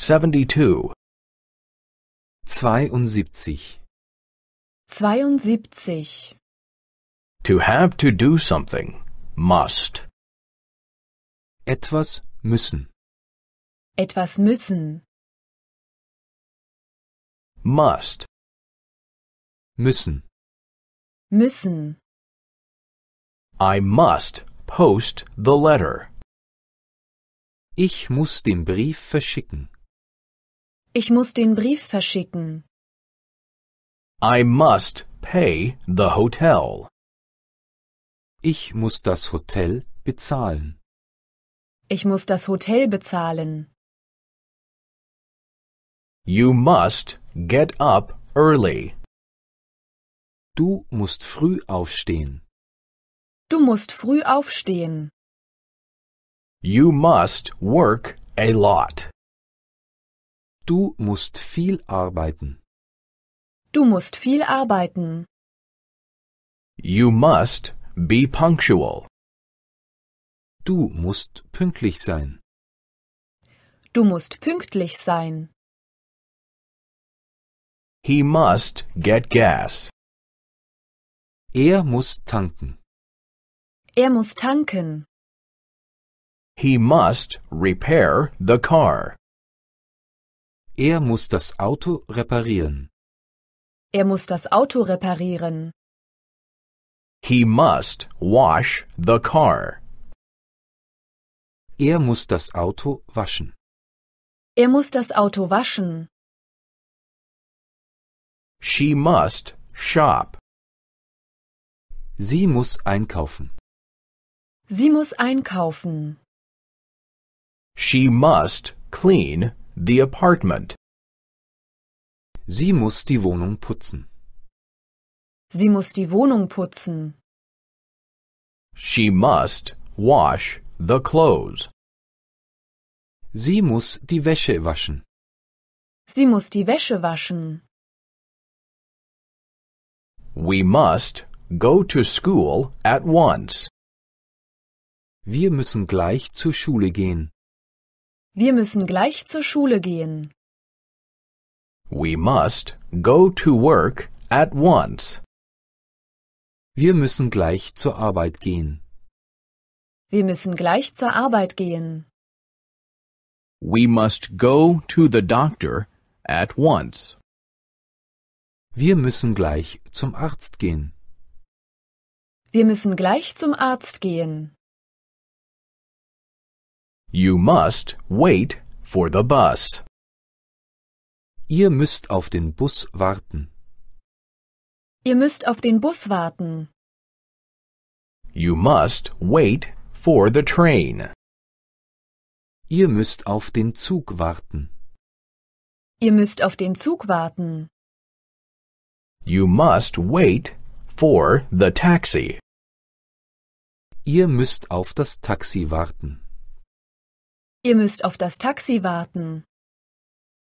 72 72 72 To have to do something must etwas müssen etwas müssen must müssen müssen I must post the letter Ich muss den Brief verschicken. Ich muss den Brief verschicken. I must pay the hotel. Ich muss das Hotel bezahlen. Ich muss das Hotel bezahlen. You must get up early. Du musst früh aufstehen. Du musst früh aufstehen. You must work a lot. Du musst viel arbeiten. Du musst viel arbeiten. You must be punctual. Du musst pünktlich sein. Du musst pünktlich sein. He must get gas. Er muss tanken. Er muss tanken. He must repair the car. Er muss das Auto reparieren. Er muss das Auto reparieren. He must wash the car. Er muss das Auto waschen. Er muss das Auto waschen. She must shop. Sie muss einkaufen. Sie muss einkaufen. She must clean the apartment. Sie muss die Wohnung putzen. Sie muss die Wohnung putzen. She must wash the clothes. Sie muss die Wäsche waschen. Sie muss die Wäsche waschen. We must go to school at once. Wir müssen gleich zur Schule gehen. Wir müssen gleich zur Schule gehen. We must go to work at once. Wir müssen gleich zur Arbeit gehen. Wir müssen gleich zur Arbeit gehen. We must go to the doctor at once. Wir müssen gleich zum Arzt gehen. Wir müssen gleich zum Arzt gehen. You must wait for the bus. Ihr müsst auf den Bus warten. Ihr müsst auf den Bus warten. You must wait for the train. Ihr müsst auf den Zug warten. Ihr müsst auf den Zug warten. You must wait for the taxi. Ihr müsst auf das Taxi warten. Ihr müsst auf das Taxi warten.